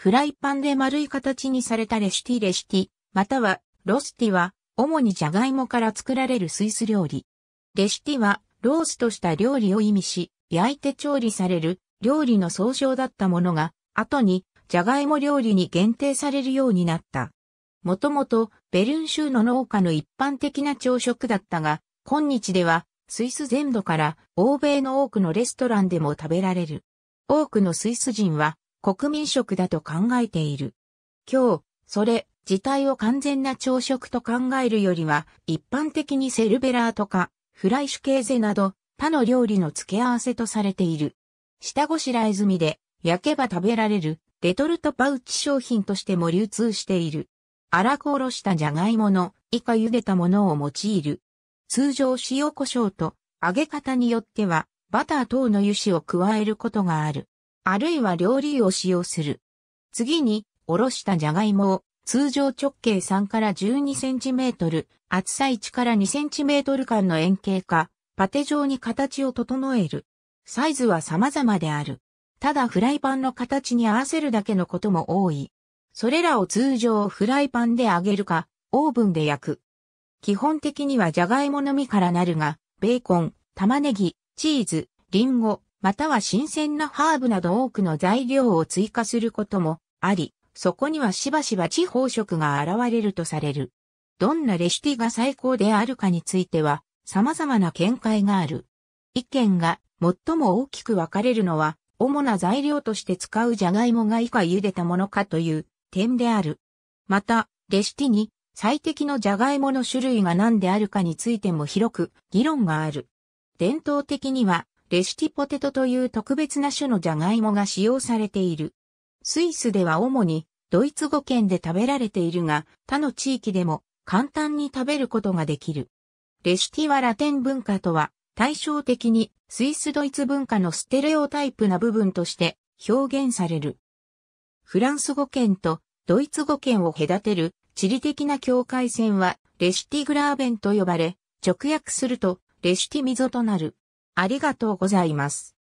フライパンで丸い形にされたレシティレシティ、またはロスティは、主にジャガイモから作られるスイス料理。レシティは、ローストした料理を意味し、焼いて調理される料理の総称だったものが、後にジャガイモ料理に限定されるようになった。もともとベルン州の農家の一般的な朝食だったが、今日ではスイス全土から欧米の多くのレストランでも食べられる。多くのスイス人は国民食だと考えている。今日、それ、自体を完全な朝食と考えるよりは、一般的にセルベラーとか、フライシュケーゼなど、他の料理の付け合わせとされている。下ごしらえ済みで、焼けば食べられる、レトルトパウチ商品としても流通している。荒くおろしたじゃがいもの、以下茹でたものを用いる。通常塩胡椒と、揚げ方によっては、バター等の油脂を加えることがある。あるいは料理を使用する。次に、おろしたじゃがいもを、通常直径3から12センチメートル、厚さ1から2センチメートル間の円形化、パテ状に形を整える。サイズは様々である。ただフライパンの形に合わせるだけのことも多い。それらを通常フライパンで揚げるか、オーブンで焼く。基本的にはジャガイモのみからなるが、ベーコン、玉ねぎ、チーズ、リンゴ、または新鮮なハーブなど多くの材料を追加することもあり、そこにはしばしば地方食が現れるとされる。どんなレシピが最高であるかについては様々な見解がある。意見が最も大きく分かれるのは、主な材料として使うじゃがいもが以下茹でたものかという点である。また、レシピに最適のじゃがいもの種類が何であるかについても広く議論がある。伝統的にはレシティポテトという特別な種のジャガイモが使用されている。スイスでは主にドイツ語圏で食べられているが、他の地域でも簡単に食べることができる。レシティはラテン文化とは対照的にスイスドイツ文化のステレオタイプな部分として表現される。フランス語圏とドイツ語圏を隔てる地理的な境界線はレシティグラーベンと呼ばれ、直訳するとレシティ溝となる。ありがとうございます。